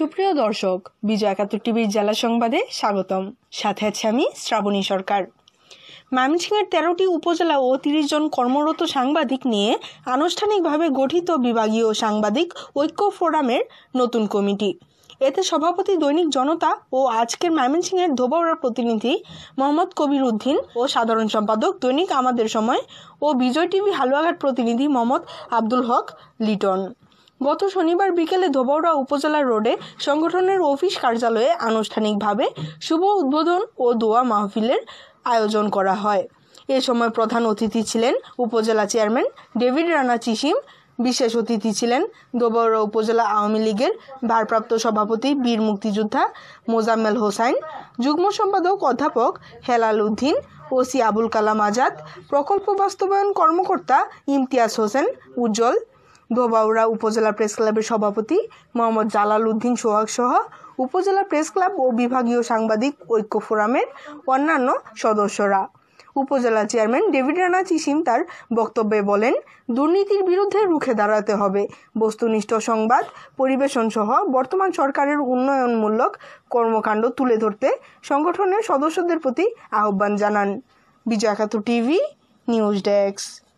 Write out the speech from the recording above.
সুপ্রিয় দর্শক বিজয় একাত্তর টিভির জেলা সংবাদে স্বাগতম সাথে আছে আমি শ্রাবণী সরকার ময়মনসিংহের তেরোটি উপজেলা ও তিরিশ জন কর্মরত সাংবাদিক নিয়ে আনুষ্ঠানিকভাবে গঠিত বিভাগীয় সাংবাদিক ঐক্য ফোরামের নতুন কমিটি এতে সভাপতি দৈনিক জনতা ও আজকের ময়মনসিংহের ধোবাউড়ার প্রতিনিধি মোহাম্মদ কবির উদ্দিন ও সাধারণ সম্পাদক দৈনিক আমাদের সময় ও বিজয় টিভি হালুয়াঘাট প্রতিনিধি মোহাম্মদ আব্দুল হক লিটন গত শনিবার বিকেলে ধোবাউড়া উপজেলা রোডে সংগঠনের অফিস কার্যালয়ে আনুষ্ঠানিকভাবে শুভ উদ্বোধন ও দোয়া মাহফিলের আয়োজন করা হয় এ সময় প্রধান অতিথি ছিলেন উপজেলা চেয়ারম্যান ডেভিড রানা চিসিম বিশেষ অতিথি ছিলেন দোবাউড়া উপজেলা আওয়ামী লীগের ভারপ্রাপ্ত সভাপতি বীর মুক্তিযোদ্ধা মোজাম্মেল হোসাইন যুগ্ম সম্পাদক অধ্যাপক হেলাল উদ্দিন ওসি আবুল কালাম আজাদ প্রকল্প বাস্তবায়ন কর্মকর্তা ইমতিয়াজ হোসেন উজ্জ্বল দোবাউড়া উপজেলা প্রেস ক্লাবের সভাপতি মোহাম্মদ জালাল উদ্দিন সোহাগ সহ উপজেলা প্রেস ক্লাব ও বিভাগীয় সাংবাদিক ঐক্য ফোরামের অন্যান্য সদস্যরা উপজেলা চেয়ারম্যান ডেভিড রানা চিসিম তার বক্তব্যে বলেন দুর্নীতির বিরুদ্ধে রুখে দাঁড়াতে হবে বস্তুনিষ্ঠ সংবাদ পরিবেশন সহ বর্তমান সরকারের উন্নয়নমূলক কর্মকাণ্ড তুলে ধরতে সংগঠনের সদস্যদের প্রতি আহ্বান জানান বিজয় টিভি নিউজ ডেস্ক